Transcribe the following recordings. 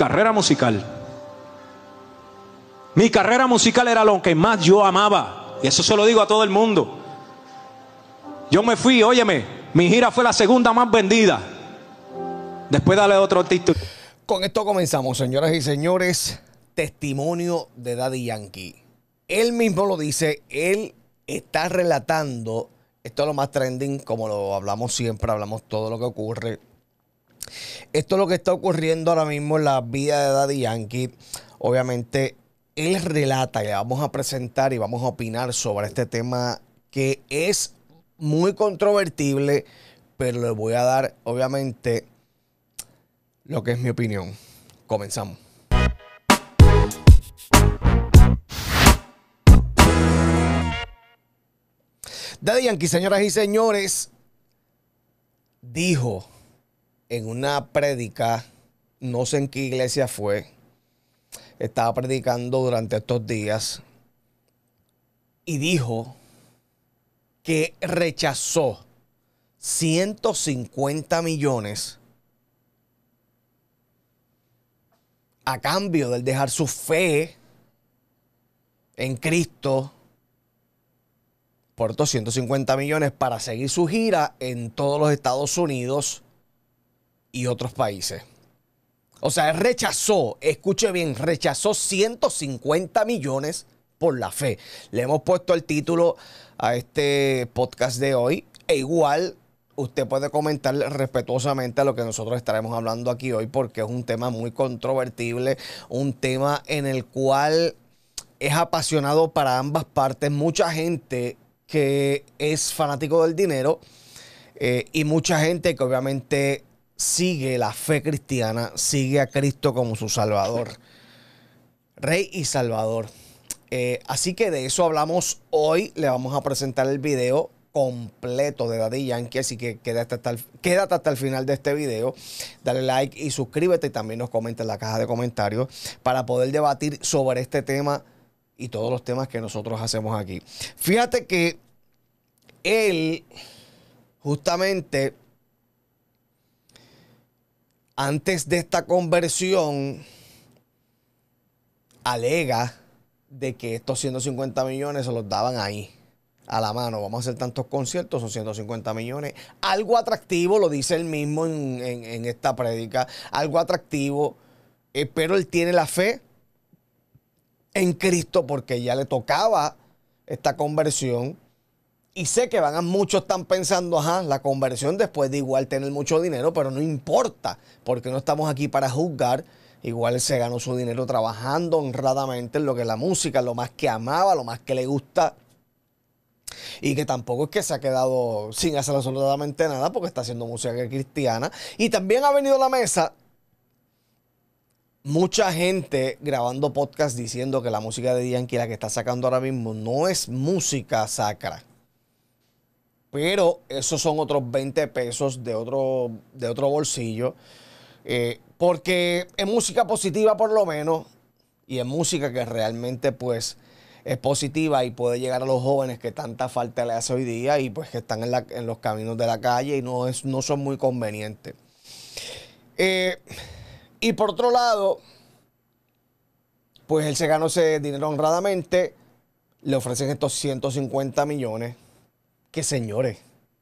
carrera musical. Mi carrera musical era lo que más yo amaba. Y eso se lo digo a todo el mundo. Yo me fui, óyeme, mi gira fue la segunda más vendida. Después dale otro título. Con esto comenzamos, señoras y señores. Testimonio de Daddy Yankee. Él mismo lo dice, él está relatando, esto es lo más trending, como lo hablamos siempre, hablamos todo lo que ocurre, esto es lo que está ocurriendo ahora mismo en la vida de Daddy Yankee. Obviamente, él relata, le vamos a presentar y vamos a opinar sobre este tema que es muy controvertible, pero le voy a dar, obviamente, lo que es mi opinión. Comenzamos. Daddy Yankee, señoras y señores, dijo en una prédica, no sé en qué iglesia fue, estaba predicando durante estos días y dijo que rechazó 150 millones a cambio de dejar su fe en Cristo por 250 millones para seguir su gira en todos los Estados Unidos y otros países. O sea, rechazó, escuche bien, rechazó 150 millones por la fe. Le hemos puesto el título a este podcast de hoy. E igual usted puede comentar respetuosamente a lo que nosotros estaremos hablando aquí hoy porque es un tema muy controvertible, un tema en el cual es apasionado para ambas partes. Mucha gente que es fanático del dinero eh, y mucha gente que obviamente sigue la fe cristiana, sigue a Cristo como su Salvador, Rey y Salvador. Eh, así que de eso hablamos hoy. Le vamos a presentar el video completo de Daddy Yankee, así que hasta, el, quédate hasta el final de este video, dale like y suscríbete y también nos comenta en la caja de comentarios para poder debatir sobre este tema y todos los temas que nosotros hacemos aquí. Fíjate que él justamente antes de esta conversión, alega de que estos 150 millones se los daban ahí, a la mano. Vamos a hacer tantos conciertos, son 150 millones. Algo atractivo, lo dice él mismo en, esta prédica, algo atractivo, eh, pero él tiene la fe en Cristo porque ya le tocaba esta conversión y sé que van a muchos están pensando, ajá, la conversión después de igual tener mucho dinero, pero no importa, porque no estamos aquí para juzgar. Igual se ganó su dinero trabajando honradamente en lo que es la música, lo más que amaba, lo más que le gusta. Y que tampoco es que se ha quedado sin hacer absolutamente nada porque está haciendo música cristiana. Y también ha venido a la mesa mucha gente grabando podcast diciendo que la música de Yankee, la que está sacando ahora mismo, no es música sacra pero esos son otros 20 pesos de otro, de otro bolsillo. Eh, porque es música positiva por lo menos, y es música que realmente pues es positiva y puede llegar a los jóvenes que tanta falta le hace hoy día y pues que están en, los caminos de la calle y no, es, no son muy convenientes. Eh, y por otro lado, pues él se ganó ese dinero honradamente, le ofrecen estos 150 millones que señores,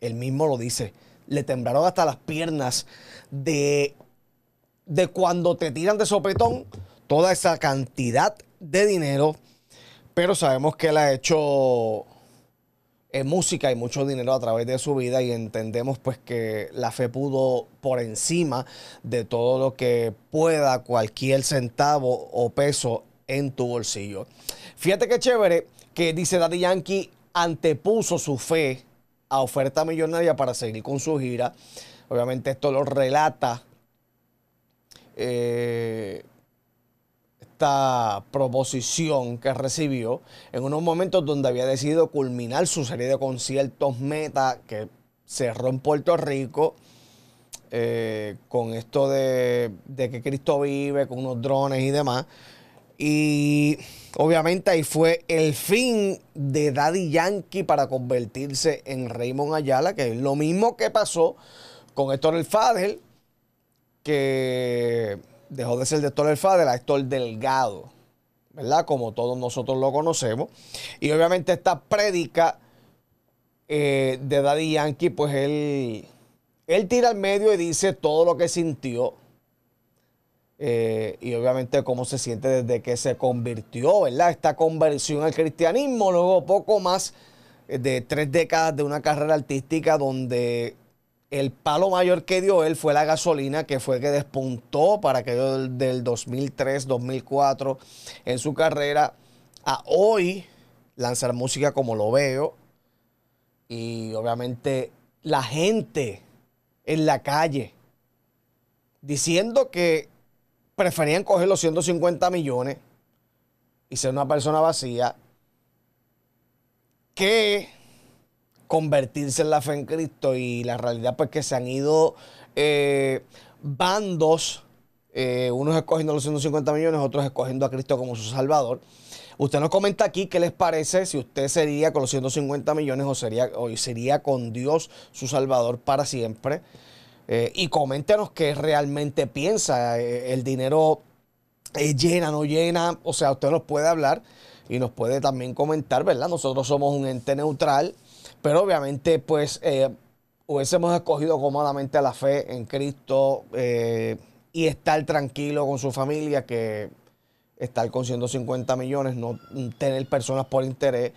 él mismo lo dice, le temblaron hasta las piernas de, de cuando te tiran de sopetón toda esa cantidad de dinero, pero sabemos que él ha hecho en eh, música y mucho dinero a través de su vida y entendemos pues que la fe pudo por encima de todo lo que pueda cualquier centavo o peso en tu bolsillo. Fíjate qué chévere que dice Daddy Yankee antepuso su fe a oferta millonaria para seguir con su gira. Obviamente esto lo relata eh, esta proposición que recibió en unos momentos donde había decidido culminar su serie de conciertos meta que cerró en Puerto Rico. Eh, con esto de, de que Cristo vive, con unos drones y demás. Y obviamente ahí fue el fin de Daddy Yankee para convertirse en Raymond Ayala, que es lo mismo que pasó con Héctor El Fadel, que dejó de ser de Héctor El Fadel a Héctor Delgado, ¿verdad? Como todos nosotros lo conocemos. Y obviamente esta prédica eh, de Daddy Yankee, pues él, él tira al medio y dice todo lo que sintió eh, y obviamente cómo se siente desde que se convirtió, ¿verdad? Esta conversión al cristianismo, luego poco más eh, de tres décadas de una carrera artística donde el palo mayor que dio él fue la gasolina, que fue que despuntó para que del 2003-2004 en su carrera a hoy lanzar música como lo veo. Y obviamente la gente en la calle diciendo que preferían coger los 150 millones y ser una persona vacía que convertirse en la fe en Cristo y la realidad pues que se han ido eh, bandos, eh, unos escogiendo los 150 millones, otros escogiendo a Cristo como su Salvador. Usted nos comenta aquí qué les parece si usted sería con los 150 millones o sería, o sería con Dios su Salvador para siempre. Eh, y coméntenos qué realmente piensa. Eh, el dinero eh, llena, no llena. O sea, usted nos puede hablar y nos puede también comentar, ¿verdad? Nosotros somos un ente neutral, pero obviamente, pues, hubiésemos escogido cómodamente la fe en Cristo y estar tranquilo con su familia que estar con 150 millones, no tener personas por interés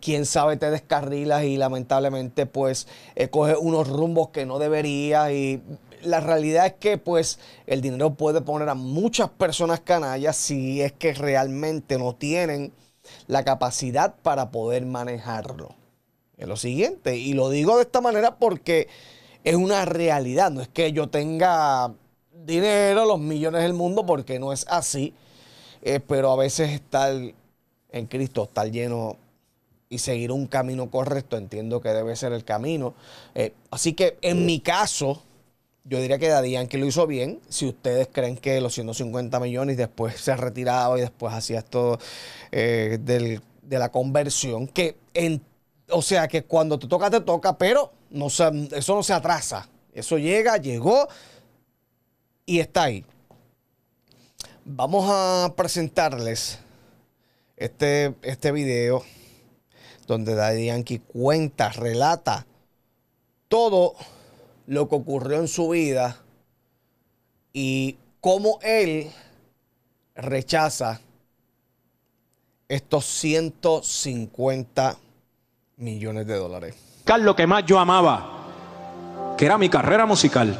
quién sabe te descarrilas y lamentablemente pues eh, coge unos rumbos que no deberías y la realidad es que pues el dinero puede poner a muchas personas canallas si es que realmente no tienen la capacidad para poder manejarlo. Es lo siguiente, y lo digo de esta manera porque es una realidad, no es que yo tenga dinero, los millones del mundo, porque no es así, eh, pero a veces estar en Cristo, estar lleno y seguir un camino correcto, entiendo que debe ser el camino. Eh, así que en mi caso, yo diría que Daddy que lo hizo bien. Si ustedes creen que los 150 millones después se retiraba y después hacía esto eh, de la conversión, que en, o sea, que cuando te toca, te toca, pero no eso no se atrasa. Eso llega, llegó y está ahí. Vamos a presentarles este, este video donde Daddy Yankee cuenta, relata todo lo que ocurrió en su vida y cómo él rechaza estos 150 millones de dólares. Lo que más yo amaba, que era mi carrera musical.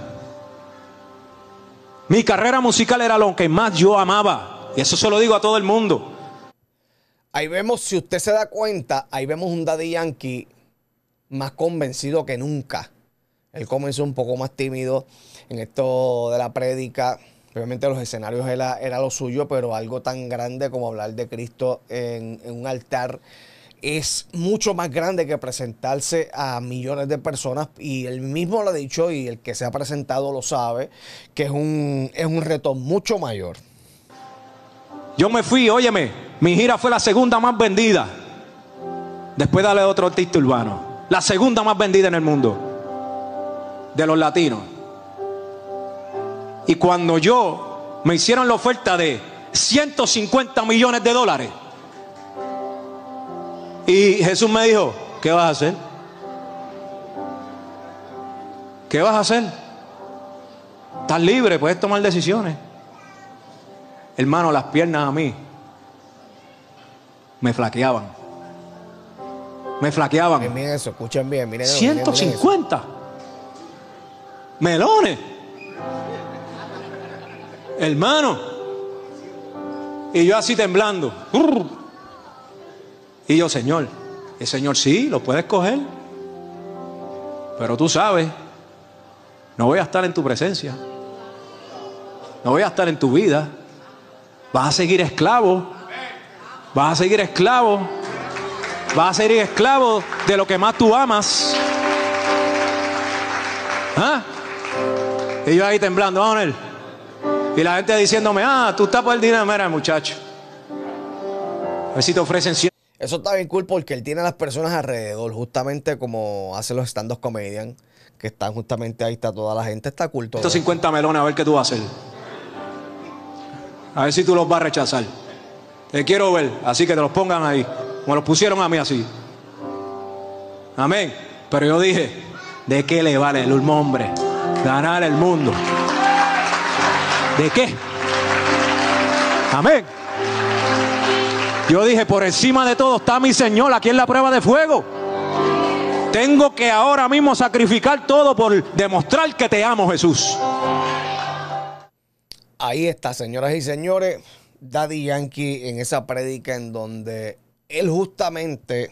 Mi carrera musical era lo que más yo amaba. Y eso se lo digo a todo el mundo. Ahí vemos, si usted se da cuenta, ahí vemos un Daddy Yankee más convencido que nunca. Él comenzó un poco más tímido en esto de la prédica. Obviamente los escenarios era, lo suyo, pero algo tan grande como hablar de Cristo en, en un altar es mucho más grande que presentarse a millones de personas y él mismo lo ha dicho y el que se ha presentado lo sabe, que es un, es un reto mucho mayor. Yo me fui, óyeme, mi gira fue la segunda más vendida. Después de otro artista urbano. La segunda más vendida en el mundo. De los latinos. Y cuando yo me hicieron la oferta de 150 millones de dólares. Y Jesús me dijo, ¿qué vas a hacer? ¿Qué vas a hacer? Estás libre, puedes tomar decisiones. Hermano, las piernas a mí me flaqueaban. Me flaqueaban. escuchen bien, miren. 150 melones. Hermano. Y yo así temblando. Y yo, Señor, el Señor sí, lo puedes coger. Pero tú sabes, no voy a estar en tu presencia. No voy a estar en tu vida. Vas a seguir esclavo Vas a seguir esclavo. Vas a seguir esclavo de lo que más tú amas. ¿Ah? Y yo ahí temblando, vamos él. Y la gente diciéndome, ah, tú estás por el dinero. Mira, muchacho. A ver si te ofrecen Eso está bien cool porque él tiene a las personas alrededor, justamente como hacen los stand-up comedians que están justamente ahí, está toda la gente, está culto. Estos 150 melones, a ver qué tú vas a hacer. A ver si tú los vas a rechazar. Te quiero ver, así que te los pongan ahí. Como los pusieron a mí así. Amén. Pero yo dije, ¿de qué le vale el hombre ganar el mundo? ¿De qué? Amén. Yo dije, por encima de todo está mi Señor aquí en la prueba de fuego. Tengo que ahora mismo sacrificar todo por demostrar que te amo, Jesús. Ahí está, señoras y señores. Daddy Yankee en esa predica en donde él justamente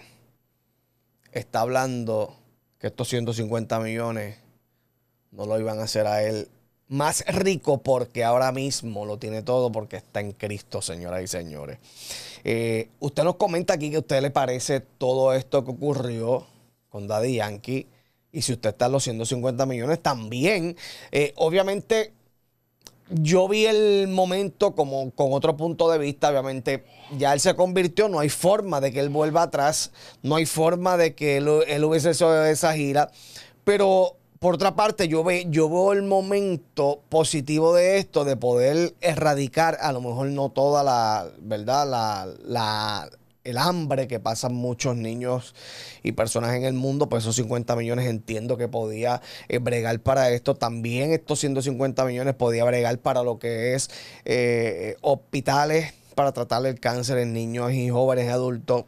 está hablando que estos 150 millones no lo iban a hacer a él más rico porque ahora mismo lo tiene todo porque está en Cristo, señoras y señores. Eh, usted nos comenta aquí que a usted le parece todo esto que ocurrió con Daddy Yankee. Y si usted está en los 150 millones, también. Eh, obviamente, yo vi el momento como con otro punto de vista, obviamente. Ya él se convirtió, no hay forma de que él vuelva atrás, no hay forma de que él, él hubiese esa gira. Pero por otra parte, yo, ve, yo veo el momento positivo de esto, de poder erradicar, a lo mejor no toda la, ¿verdad? La, la el hambre que pasan muchos niños y personas en el mundo, pues esos 50 millones entiendo que podía eh, bregar para esto. También estos 150 millones podía bregar para lo que es eh, hospitales para tratar el cáncer en niños y jóvenes y adultos.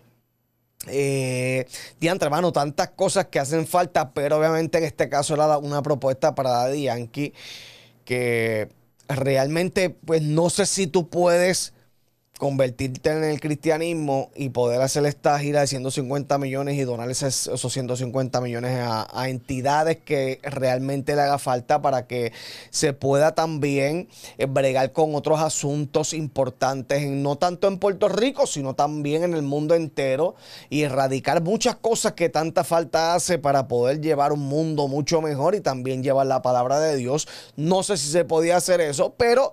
Eh, hermano, tantas cosas que hacen falta, pero obviamente en este caso era una propuesta para Daddy que realmente, pues no sé si tú puedes convertirte en el cristianismo y poder hacer esta gira de 150 millones y donar esos, 150 millones a, entidades que realmente le haga falta para que se pueda también eh, bregar con otros asuntos importantes, no tanto en Puerto Rico, sino también en el mundo entero y erradicar muchas cosas que tanta falta hace para poder llevar un mundo mucho mejor y también llevar la palabra de Dios. No sé si se podía hacer eso, pero...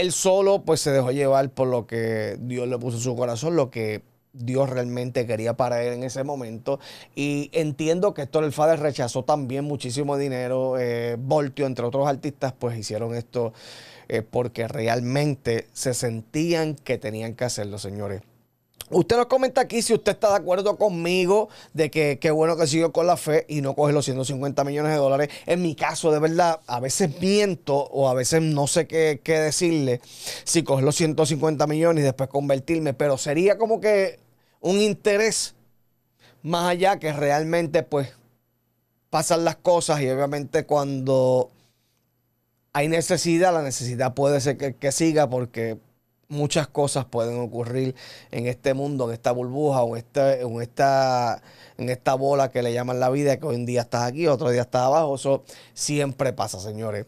Él solo pues se dejó llevar por lo que Dios le puso en su corazón, lo que Dios realmente quería para él en ese momento. Y entiendo que esto el rechazó también muchísimo dinero. Eh, Voltio, entre otros artistas, pues hicieron esto eh, porque realmente se sentían que tenían que hacerlo, señores. Usted nos comenta aquí si usted está de acuerdo conmigo de que qué bueno que sigo con la fe y no coge los 150 millones de dólares. En mi caso, de verdad, a veces miento o a veces no sé qué, decirle si coger los 150 millones y después convertirme, pero sería como que un interés más allá que realmente pues pasan las cosas y obviamente cuando hay necesidad, la necesidad puede ser que siga porque muchas cosas pueden ocurrir en este mundo, en esta burbuja en, en, esta, en esta bola que le llaman la vida, que hoy en día estás aquí, otro día estás abajo. Eso siempre pasa, señores.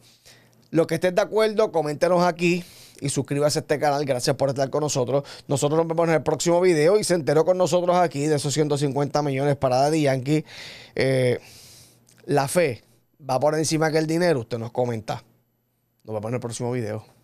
Lo que estés de acuerdo, coméntenos aquí y suscríbase a este canal. Gracias por estar con nosotros. Nosotros nos vemos en el próximo video y se enteró con nosotros aquí de esos 150 millones para Daddy Yankee. Eh, la fe va por encima que el dinero. Usted nos comenta. Nos vemos en el próximo video.